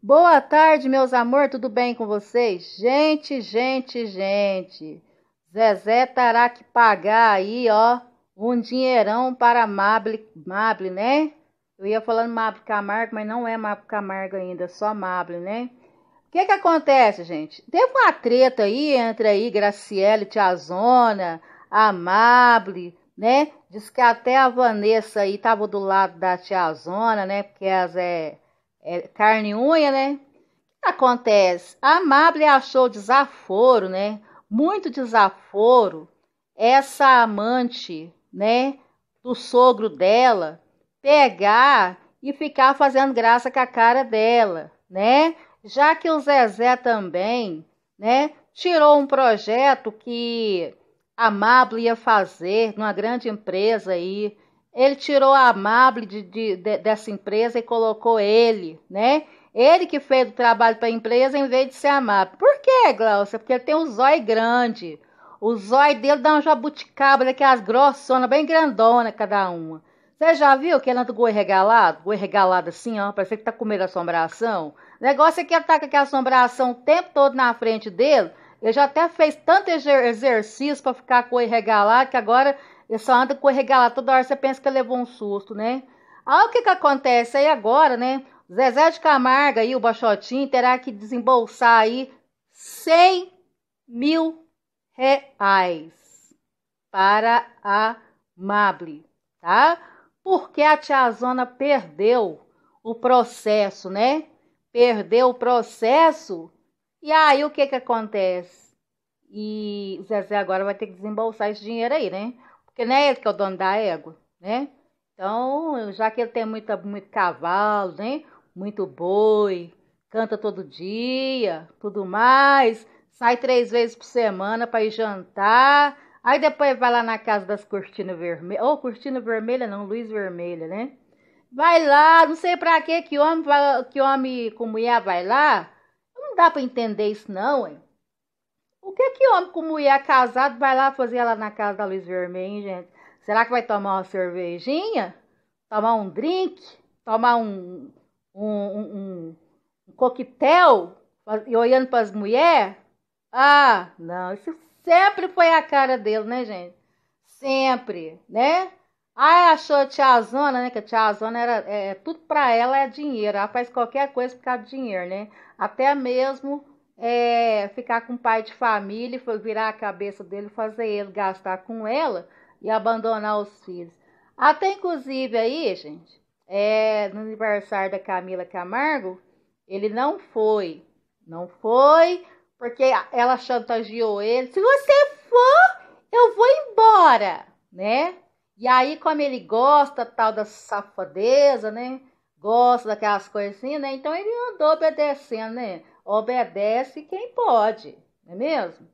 Boa tarde, meus amor, tudo bem com vocês? Gente, gente, gente. Zezé terá que pagar aí, ó, um dinheirão para Mable, Mable, né? Eu ia falando Mable Camargo, mas não é Mable Camargo ainda, é só Mable, né? O que que acontece, gente? Teve uma treta aí entre aí Graciele, Tiazona, a Mable, né? Diz que até a Vanessa aí tava do lado da Tiazona, né? Porque as é é, carne e unha, né? O que acontece? A Mable achou desaforo, né? Muito desaforo essa amante, né, do sogro dela pegar e ficar fazendo graça com a cara dela, né? Já que o Zezé também, né, tirou um projeto que a Mablo ia fazer numa grande empresa aí ele tirou a Amable de, de, de, dessa empresa e colocou ele, né? Ele que fez o trabalho para a empresa em vez de ser amado. Por quê, Glaucia? Porque ele tem um zóio grande. O zóio dele dá uma jabuticaba daquelas é grossonas, bem grandona cada uma. Você já viu que ele anda com o goi regalado? Goi regalado assim, ó, parece que tá comendo assombração. O negócio é que ele tá com aquela assombração o tempo todo na frente dele. Ele já até fez tanto exercício para ficar com o regalado que agora ele só anda regalado toda hora você pensa que levou um susto, né? Aí ah, o que que acontece aí agora, né? Zezé de Camargo aí, o Baixotinho, terá que desembolsar aí 100 mil reais para a Mable, tá? Porque a tiazona perdeu o processo, né? Perdeu o processo. E aí o que que acontece? E o Zezé agora vai ter que desembolsar esse dinheiro aí, né? Porque não é ele que é o dono da égua, né? Então, já que ele tem muita, muito cavalo, né? Muito boi, canta todo dia, tudo mais, sai três vezes por semana para ir jantar. Aí depois vai lá na casa das cortinas vermelhas. Ou oh, cortina vermelha não, luz vermelha, né? Vai lá, não sei pra quê que homem, que homem com mulher vai lá. Não dá para entender isso não, hein? que que homem com mulher casado vai lá fazer ela na casa da Luiz vermelha, gente? Será que vai tomar uma cervejinha? Tomar um drink? Tomar um, um, um, um coquetel? E olhando para as mulheres? Ah, não, isso sempre foi a cara dele, né, gente? Sempre, né? Ah, achou a tia Zona, né? Que a tia Zona era. É, é tudo para ela é dinheiro. Ela faz qualquer coisa por causa de dinheiro, né? Até mesmo é, ficar com o pai de família, foi virar a cabeça dele, fazer ele gastar com ela e abandonar os filhos. Até inclusive aí, gente, é, no aniversário da Camila Camargo, ele não foi. Não foi, porque ela chantageou ele. Se você for, eu vou embora, né? E aí, como ele gosta tal da safadeza, né? Gosta daquelas coisinhas, assim, né? Então ele andou obedecendo, né? obedece quem pode, não é mesmo?